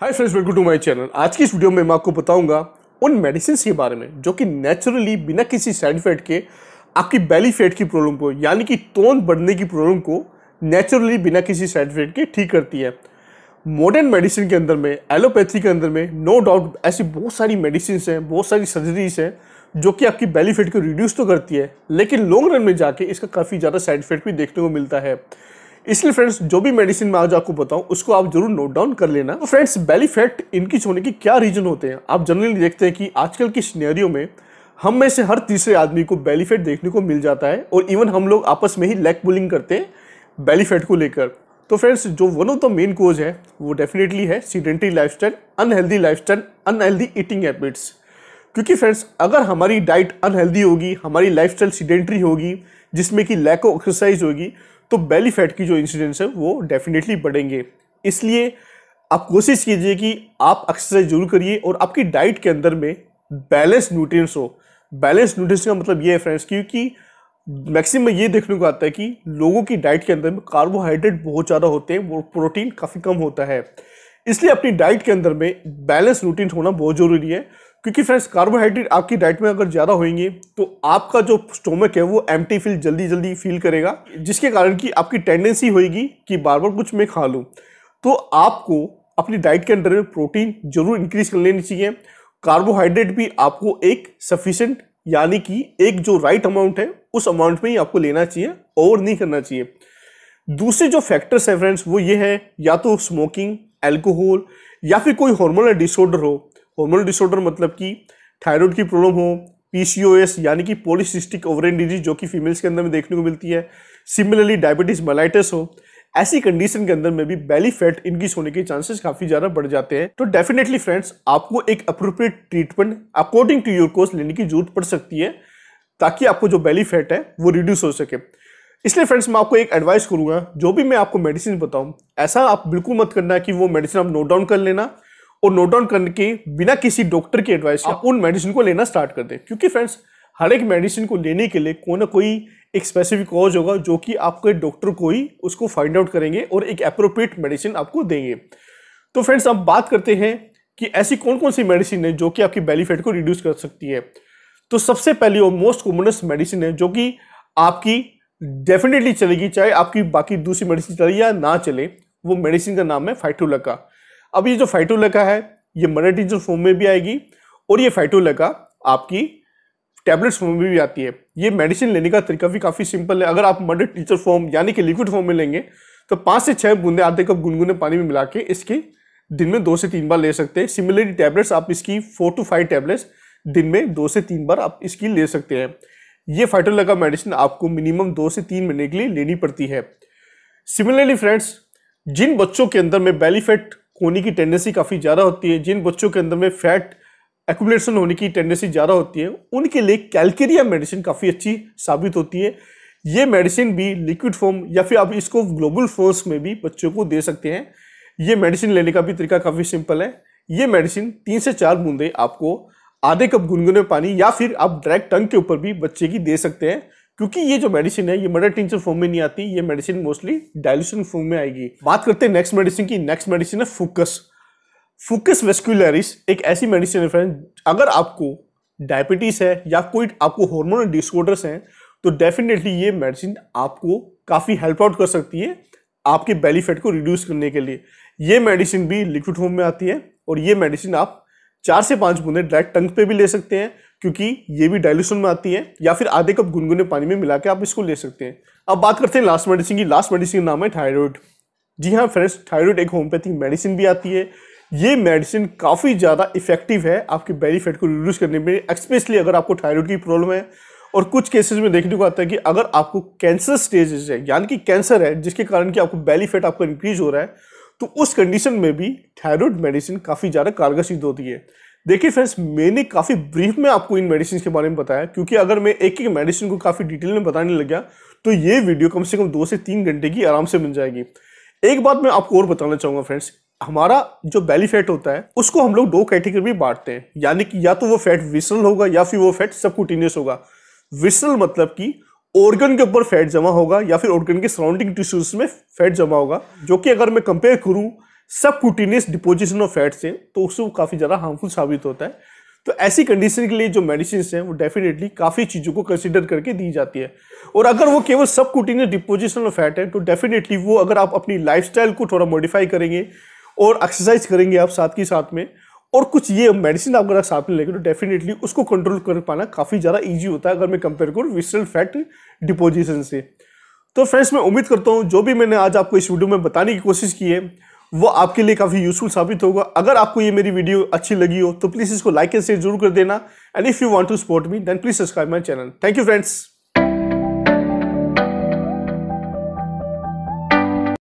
hi friends welcome to my channel आज की इस वीडियो में मैं आपको बताऊंगा उन मेडिसिन के बारे में जो कि नेचुरली बिना किसी साइड इफेक्ट के आपकी बेली फैट की प्रॉब्लम को यानी कि तोन बढ़ने की प्रॉब्लम को नेचुरली बिना किसी साइड इफेक्ट के ठीक करती है मॉडर्न मेडिसिन के अंदर में एलोपैथी के अंदर में नो डाउट ऐसी बहुत सारी मेडिसिन हैं बहुत सारी सर्जरीज हैं जो कि आपकी बेली फैट को रिड्यूस तो करती है लेकिन लॉन्ग रन में जाके इसका काफ़ी ज़्यादा साइड इफेक्ट भी देखने को मिलता है इसलिए फ्रेंड्स जो भी मेडिसिन में आज आपको बताऊं उसको आप जरूर नोट डाउन कर लेना तो फ्रेंड्स बेली फैट इनक्रीज होने के क्या रीजन होते हैं आप जनरली देखते हैं कि आजकल के सीनेरियो में हम में से हर तीसरे आदमी को बेली फैट देखने को मिल जाता है और इवन हम लोग आपस में ही लेग बुलिंग करते हैं बेली फैट को लेकर तो फ्रेंड्स जो one of the main cause है वो डेफिनेटली है sedentary lifestyle unhealthy lifestyle unhealthy eating habits क्योंकि फ्रेंड्स अगर हमारी डाइट अनहेल्दी होगी हमारी लाइफ स्टाइल सीडेंट्री होगी जिसमें कि लैक ऑफ एक्सरसाइज होगी तो बेली फैट की जो इंसिडेंस है वो डेफिनेटली बढ़ेंगे इसलिए आप कोशिश कीजिए कि आप एक्सरसाइज जरूर करिए और आपकी डाइट के अंदर में बैलेंस न्यूट्रिएंट्स हो बैलेंस न्यूट्रिएंट्स का मतलब ये है फ्रेंड्स क्योंकि मैक्सिमम ये देखने को आता है कि लोगों की डाइट के अंदर में कार्बोहाइड्रेट बहुत ज़्यादा होते हैं वो प्रोटीन काफ़ी कम होता है इसलिए अपनी डाइट के अंदर में बैलेंस न्यूट्रिएंट्स होना बहुत ज़रूरी है क्योंकि फ्रेंड्स कार्बोहाइड्रेट आपकी डाइट में अगर ज़्यादा होंगे तो आपका जो स्टोमक है वो एम फील जल्दी जल्दी फील करेगा जिसके कारण कि आपकी टेंडेंसी होगी कि बार बार कुछ मैं खा लूँ तो आपको अपनी डाइट के अंदर में प्रोटीन जरूर इंक्रीज कर लेनी चाहिए कार्बोहाइड्रेट भी आपको एक सफिशेंट यानी कि एक जो राइट अमाउंट है उस अमाउंट में ही आपको लेना चाहिए ओवर नहीं करना चाहिए दूसरे जो फैक्टर्स हैं फ्रेंड्स वो ये है या तो स्मोकिंग एल्कोहल या फिर कोई हॉर्मोनल डिसऑर्डर हो हॉर्मोनल डिसऑर्डर मतलब कि थायराइड की प्रॉब्लम हो पीसीओएस यानी कि पोलिसिस्टिक ओवरेन डिजीज जो कि फीमेल्स के अंदर में देखने को मिलती है सिमिलरली डायबिटीज मलाइटस हो ऐसी कंडीशन के अंदर में भी belly फैट increase होने के चांसेस काफी ज्यादा बढ़ जाते हैं तो डेफिनेटली फ्रेंड्स आपको एक appropriate treatment according to your course लेने की जरूरत पड़ सकती है ताकि आपको जो belly फैट है वो रिड्यूस हो सके इसलिए फ्रेंड्स मैं आपको एक एडवाइस करूंगा जो भी मैं आपको मेडिसिन बताऊं ऐसा आप बिल्कुल मत करना कि वो मेडिसिन आप नोट डाउन कर लेना और नोट डाउन करने के बिना किसी डॉक्टर की एडवाइस आप उन मेडिसिन को लेना स्टार्ट कर दें क्योंकि फ्रेंड्स हर एक मेडिसिन को लेने के लिए कोई ना कोई एक स्पेसिफिक कॉज होगा जो कि आपके डॉक्टर को ही उसको फाइंड आउट करेंगे और एक अप्रोप्रिएट मेडिसिन आपको देंगे तो फ्रेंड्स अब बात करते हैं कि ऐसी कौन कौन सी मेडिसिन है जो कि आपकी बेली फैट को रिड्यूस कर सकती है तो सबसे पहली और मोस्ट कॉमनस्ट मेडिसिन है जो कि आपकी डेफिनेटली चलेगी चाहे आपकी बाकी दूसरी मेडिसिन चले या ना चले वो मेडिसिन का नाम है फाइटोलका अब ये जो फाइटोलका है ये मरेटिजन फॉर्म में भी आएगी और ये फाइटोलका आपकी टैबलेट्स फॉर्म में भी आती है ये मेडिसिन लेने का तरीका भी काफ़ी सिंपल है अगर आप मडर टीचर फॉर्म यानी कि लिक्विड फॉर्म में लेंगे तो पाँच से छः बूंदे आधे कप गुनगुने पानी में मिला के इसके दिन में दो से तीन बार ले सकते हैं सिमिलरली टैबलेट्स आप इसकी फोर टू फाइव टैबलेट्स दिन में दो से तीन बार आप इसकी ले सकते हैं ये फाइटोलका मेडिसिन आपको मिनिमम दो से तीन महीने के लिए लेनी पड़ती है सिमिलरली फ्रेंड्स जिन बच्चों के अंदर में बेलीफेट होने की टेंडेंसी काफ़ी ज़्यादा होती है जिन बच्चों के अंदर में फैट एकुमुलेशन होने की टेंडेंसी ज़्यादा होती है उनके लिए कैलकेरिया मेडिसिन काफ़ी अच्छी साबित होती है ये मेडिसिन भी लिक्विड फॉर्म या फिर आप इसको ग्लोबल फोर्स में भी बच्चों को दे सकते हैं ये मेडिसिन लेने का भी तरीका काफ़ी सिंपल है ये मेडिसिन तीन से चार बूंदे आपको आधे कप गुनगुने पानी या फिर आप डायरेक्ट टंग के ऊपर भी बच्चे की दे सकते हैं क्योंकि ये जो मेडिसिन है ये मडर टिंचर फॉर्म में नहीं आती ये मेडिसिन मोस्टली डायल्यूशन फॉर्म में आएगी बात करते हैं नेक्स्ट मेडिसिन की नेक्स्ट मेडिसिन है फोकस फोकस वेस्कुलरिस एक ऐसी मेडिसिन है फ्रेंड अगर आपको डायबिटीज़ है या कोई आपको हॉर्मोनल डिसऑर्डर्स हैं तो डेफिनेटली ये मेडिसिन आपको काफ़ी हेल्प आउट कर सकती है आपके बेली फैट को रिड्यूस करने के लिए ये मेडिसिन भी लिक्विड फॉर्म में आती है और ये मेडिसिन आप चार से पांच बूंदे डायरेक्ट टंग पे भी ले सकते हैं क्योंकि ये भी डायलूशन में आती है या फिर आधे कप गुनगुने पानी में मिला के आप इसको ले सकते हैं अब बात करते हैं लास्ट मेडिसिन की लास्ट मेडिसिन का नाम है थायरॉयड जी हाँ फ्रेंड्स थायरॉयड एक होम्योपैथिक मेडिसिन भी आती है ये मेडिसिन काफ़ी ज़्यादा इफेक्टिव है आपके बेली फैट को रिड्यूस करने में एक्सपेशली अगर आपको थायरॉयड की प्रॉब्लम है और कुछ केसेस में देखने को आता है कि अगर आपको कैंसर स्टेजेस है यानी कि कैंसर है जिसके कारण कि आपको बेली फैट आपका इंक्रीज हो रहा है तो उस कंडीशन में भी थायरॉयड मेडिसिन काफ़ी ज़्यादा कारगर सिद्ध होती है देखिए फ्रेंड्स मैंने काफ़ी ब्रीफ में आपको इन मेडिसिन के बारे में बताया क्योंकि अगर मैं एक एक मेडिसिन को काफ़ी डिटेल में बताने लग गया तो ये वीडियो कम से कम दो से तीन घंटे की आराम से बन जाएगी एक बात मैं आपको और बताना चाहूँगा फ्रेंड्स हमारा जो बैली फैट होता है उसको हम लोग दो कैटेगरी में बांटते हैं यानी कि या तो वो फैट विसरल होगा या फिर वो फैट सबकुटीनियस होगा विसरल मतलब कि ऑर्गन के ऊपर फैट जमा होगा या फिर ऑर्गन के सराउंडिंग टिश्यूज में फैट जमा होगा जो कि अगर मैं कंपेयर करूँ सब कूटीनियस डिपोजिशन ऑफ फैट से तो उससे वो काफ़ी ज़्यादा हार्मफुल साबित होता है तो ऐसी कंडीशन के लिए जो मेडिसिन हैं वो डेफिनेटली काफ़ी चीज़ों को कंसिडर करके दी जाती है और अगर वो केवल सब कूटीनियस डिपोजिशन ऑफ फैट है तो डेफिनेटली वो अगर आप अपनी लाइफ को थोड़ा मॉडिफाई करेंगे और एक्सरसाइज करेंगे आप साथ ही साथ में और कुछ ये मेडिसिन आप अगर साथ में लेंगे तो डेफिनेटली उसको कंट्रोल कर पाना काफ़ी ज़्यादा ईजी होता है अगर मैं कंपेयर करूँ विस्टल फैट डिपोजिशन से तो फ्रेंड्स मैं उम्मीद करता हूँ जो भी मैंने आज आपको इस वीडियो में बताने की कोशिश की है वो आपके लिए काफ़ी यूजफुल साबित होगा अगर आपको ये मेरी वीडियो अच्छी लगी हो तो प्लीज़ इसको लाइक एंड शेयर जरूर कर देना and if you want to support me then please subscribe my channel thank you friends